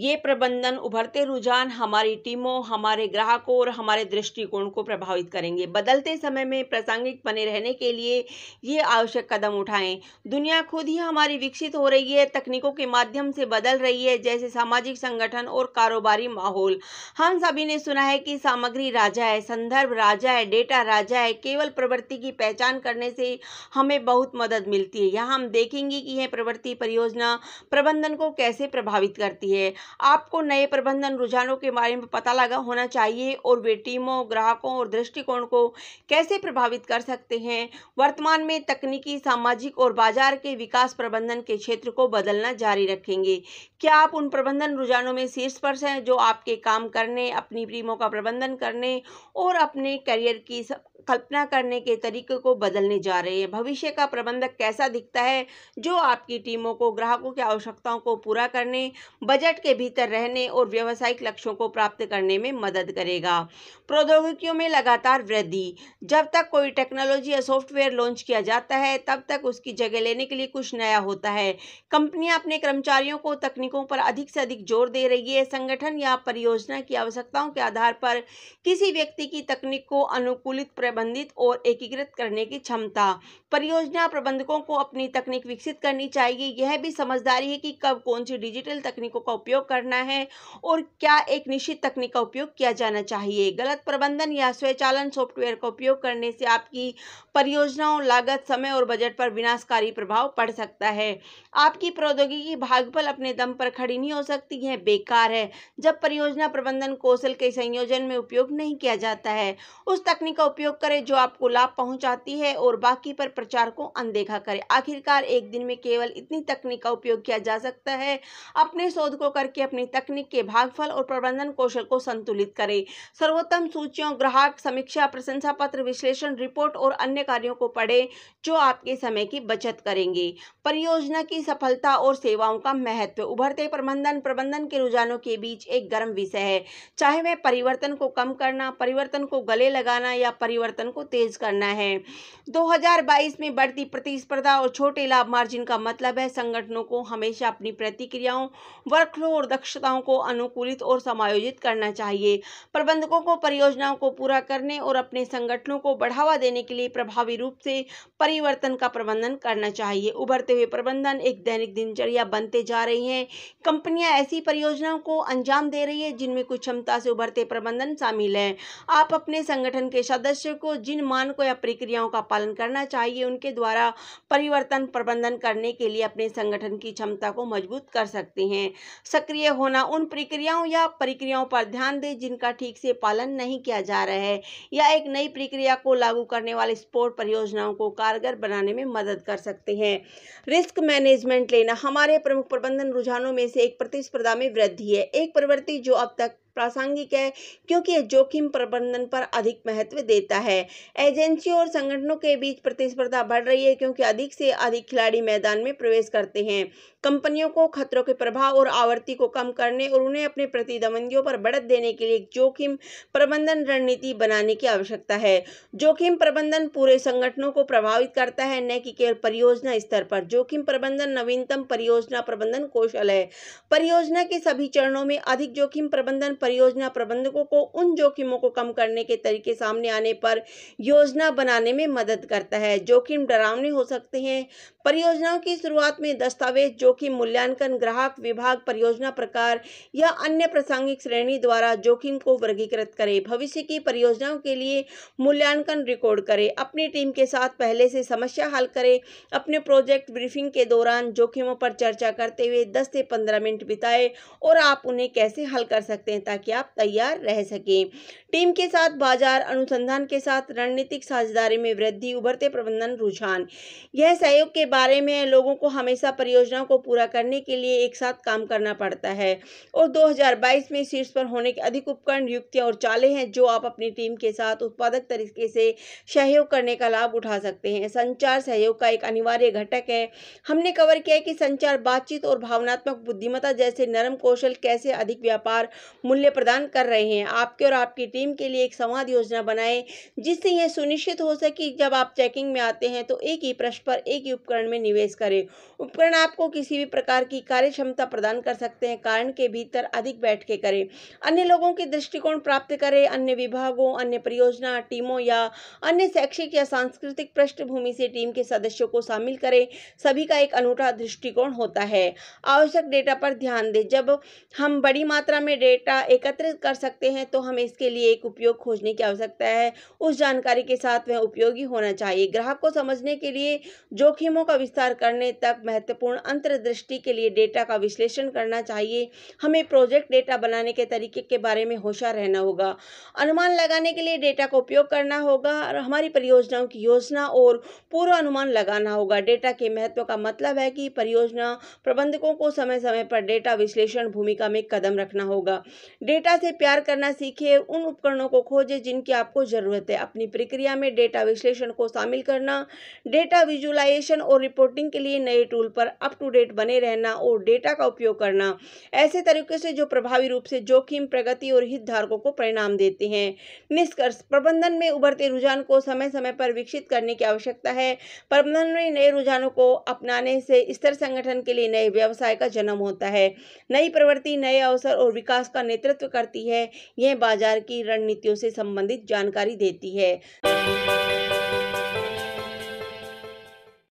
ये प्रबंधन उभरते रुझान हमारी टीमों हमारे ग्राहकों और हमारे दृष्टिकोण को प्रभावित करेंगे बदलते समय में प्रासंगिक बने रहने के लिए ये आवश्यक कदम उठाएं दुनिया खुद ही हमारी विकसित हो रही है तकनीकों के माध्यम से बदल रही है जैसे सामाजिक संगठन और कारोबारी माहौल हम सभी ने सुना है कि सामग्री राजा है संदर्भ राजा है डेटा राजा है केवल प्रवृत्ति की पहचान करने से हमें बहुत मदद मिलती है यहाँ हम देखेंगे कि यह प्रवृत्ति परियोजना प्रबंधन को कैसे प्रभावित करती है आपको नए प्रबंधन रुझानों के बारे में पता लगा होना चाहिए और वे टीमों ग्राहकों और दृष्टिकोण को कैसे प्रभावित कर सकते हैं वर्तमान में तकनीकी सामाजिक और बाजार के विकास प्रबंधन के क्षेत्र को बदलना जारी रखेंगे क्या आप उन प्रबंधन रुझानों में शीर्ष पर हैं जो आपके काम करने अपनी टीमों का प्रबंधन करने और अपने करियर की कल्पना करने के तरीके को बदलने जा रहे हैं भविष्य का प्रबंधक कैसा दिखता है जो आपकी टीमों को ग्राहकों की आवश्यकताओं को पूरा करने बजट के भीतर रहने और व्यावसायिक लक्ष्यों को प्राप्त करने में मदद करेगा प्रौद्योगिकियों में लगातार वृद्धि जब तक कोई टेक्नोलॉजी या सॉफ्टवेयर लॉन्च किया जाता है तब तक उसकी जगह लेने के लिए कुछ नया होता है कंपनियां अपने कर्मचारियों को तकनीकों पर अधिक से अधिक जोर दे रही है संगठन या परियोजना की आवश्यकताओं के आधार पर किसी व्यक्ति की तकनीक को अनुकूलित प्रबंधित और एकीकृत करने की क्षमता परियोजना प्रबंधकों को अपनी तकनीक विकसित करनी चाहिए यह भी समझदारी है कि कब कौन सी डिजिटल तकनीकों का उपयोग उपयोग करना है और क्या एक निश्चित तकनीक का उपयोग किया जाना चाहिए गलत प्रबंधन या स्वचालन सॉफ्टवेयर का उपयोग करने से आपकी परियोजनाओं लागत समय और बजट पर विनाशकारी प्रभाव पड़ सकता है आपकी प्रौद्योगिकी भागफल अपने दम पर खड़ी नहीं हो सकती है बेकार है जब परियोजना प्रबंधन कौशल के संयोजन में उपयोग नहीं किया जाता है उस तकनीक का उपयोग करें जो आपको लाभ पहुंचाती है और बाकी पर प्रचार को अनदेखा करें आखिरकार एक दिन में केवल इतनी तकनीक का उपयोग किया जा सकता है अपने शोध को करके करके अपनी तकनीक के भागफल और प्रबंधन कौशल को संतुलित करें सर्वोत्तम सूचियों ग्राहक समीक्षा प्रशंसा पत्र विश्लेषण रिपोर्ट और अन्य कार्यों को पढ़ें जो आपके समय की बचत करेंगे परियोजना की सफलता और सेवाओं का महत्व उभरते प्रबंधन प्रबंधन के रुझानों के बीच एक गर्म विषय है चाहे वह परिवर्तन को कम करना परिवर्तन को गले लगाना या परिवर्तन को तेज करना है 2022 में बढ़ती प्रतिस्पर्धा और छोटे लाभ मार्जिन का मतलब है संगठनों को हमेशा अपनी प्रतिक्रियाओं वर्कफ्लो और और दक्षताओं को अनुकूलित और समायोजित करना चाहिए प्रबंधकों को परियोजनाओं को पूरा करने और अपने संगठनों को बढ़ावा देने के लिए प्रभावी रूप से परिवर्तन का प्रबंधन करना चाहिए उभरते हुए प्रबंधन एक दैनिक दिनचर्या बनते जा रही हैं कंपनियां ऐसी परियोजनाओं को अंजाम दे रही है जिनमें कुछ क्षमता से उभरते प्रबंधन शामिल है आप अपने संगठन के सदस्य को जिन मानकों या प्रक्रियाओं का पालन करना चाहिए उनके द्वारा परिवर्तन प्रबंधन करने के लिए अपने संगठन की क्षमता को मजबूत कर सकते हैं सक्रिय निष्क्रिय होना उन प्रक्रियाओं या प्रक्रियाओं पर ध्यान दें जिनका ठीक से पालन नहीं किया जा रहा है या एक नई प्रक्रिया को लागू करने वाले स्पोर्ट परियोजनाओं को कारगर बनाने में मदद कर सकते हैं रिस्क मैनेजमेंट लेना हमारे प्रमुख प्रबंधन रुझानों में से एक प्रतिस्पर्धा में वृद्धि है एक प्रवृत्ति जो अब तक प्रासंगिक है क्योंकि यह जोखिम प्रबंधन पर अधिक महत्व देता है एजेंसियों और संगठनों के बीच प्रतिस्पर्धा बढ़ रही है क्योंकि अधिक से अधिक खिलाड़ी मैदान में प्रवेश करते हैं कंपनियों को खतरों के प्रभाव और आवृत्ति को कम करने और उन्हें अपने प्रतिद्वंदियों पर बढ़त देने के लिए जोखिम प्रबंधन रणनीति बनाने की आवश्यकता है जोखिम प्रबंधन पूरे संगठनों को प्रभावित करता है न कि केवल परियोजना स्तर पर जोखिम प्रबंधन नवीनतम परियोजना प्रबंधन कौशल है परियोजना के सभी चरणों में अधिक जोखिम प्रबंधन परियोजना प्रबंधकों को उन जोखिमों को कम करने के तरीके सामने आने पर योजना बनाने में मदद करता है जोखिम डरावने हो सकते हैं परियोजनाओं की शुरुआत में दस्तावेज जोखिम मूल्यांकन ग्राहक विभाग परियोजना प्रकार या अन्य प्रासंगिक श्रेणी द्वारा जोखिम को वर्गीकृत करें भविष्य की परियोजनाओं के लिए मूल्यांकन रिकॉर्ड करें अपनी टीम के साथ पहले से समस्या हल करें अपने प्रोजेक्ट ब्रीफिंग के दौरान जोखिमों पर चर्चा करते हुए दस से पंद्रह मिनट बिताए और आप उन्हें कैसे हल कर सकते हैं ताकि आप तैयार रह सकें टीम के साथ बाजार अनुसंधान के साथ रणनीतिक साझेदारी में वृद्धि उभरते प्रबंधन रुझान यह सहयोग के बारे में लोगों को हमेशा परियोजनाओं को पूरा करने के लिए एक साथ काम करना पड़ता है और 2022 में शीर्ष पर होने के अधिक उपकरण युक्तियाँ और चाले हैं जो आप अपनी टीम के साथ उत्पादक तरीके से सहयोग करने का लाभ उठा सकते हैं संचार सहयोग का एक अनिवार्य घटक है हमने कवर किया कि संचार बातचीत और भावनात्मक बुद्धिमत्ता जैसे नरम कौशल कैसे अधिक व्यापार मूल्य प्रदान कर रहे हैं आपके और आपकी टीम के लिए एक संवाद योजना बनाएं जिससे यह सुनिश्चित हो सके जब आप चेकिंग में आते हैं तो एक ही प्रश्न पर एक ही उपकरण उपकरण में निवेश करें उपकरण आपको किसी भी प्रकार की कार्य क्षमता प्रदान कर सकते हैं कारण के भीतर अधिक बैठ के करें अन्य लोगों के दृष्टिकोण प्राप्त करें अन्य विभागों अन्य परियोजना टीमों या अन्य शैक्षिक या सांस्कृतिक पृष्ठभूमि से टीम के सदस्यों को शामिल करें सभी का एक अनूठा दृष्टिकोण होता है आवश्यक डेटा पर ध्यान दें जब हम बड़ी मात्रा में डेटा एकत्रित कर सकते हैं तो हमें इसके लिए एक उपयोग खोजने की आवश्यकता है उस जानकारी के साथ वह उपयोगी होना चाहिए ग्राहक को समझने के लिए जोखिमों का विस्तार करने तक महत्वपूर्ण अंतर्दृष्टि के लिए डेटा का विश्लेषण करना चाहिए हमें प्रोजेक्ट डेटा बनाने के तरीके के बारे में होशा रहना होगा अनुमान लगाने के लिए डेटा का उपयोग करना होगा और हमारी परियोजनाओं की योजना और अनुमान लगाना होगा डेटा के महत्व का मतलब है कि परियोजना प्रबंधकों को समय समय पर डेटा विश्लेषण भूमिका में कदम रखना होगा डेटा से प्यार करना सीखे उन उपकरणों को खोजे जिनकी आपको ज़रूरत है अपनी प्रक्रिया में डेटा विश्लेषण को शामिल करना डेटा विजुलाइजेशन और और रिपोर्टिंग के लिए नए टूल पर अप टू डेट बने रहना और डेटा का उपयोग करना ऐसे तरीके से जो प्रभावी रूप से जोखिम प्रगति और हितधारकों को परिणाम देते हैं निष्कर्ष प्रबंधन में उभरते रुझान को समय समय पर विकसित करने की आवश्यकता है प्रबंधन में नए रुझानों को अपनाने से स्तर संगठन के लिए नए व्यवसाय का जन्म होता है नई प्रवृत्ति नए अवसर और विकास का नेतृत्व करती है यह बाजार की रणनीतियों से संबंधित जानकारी देती है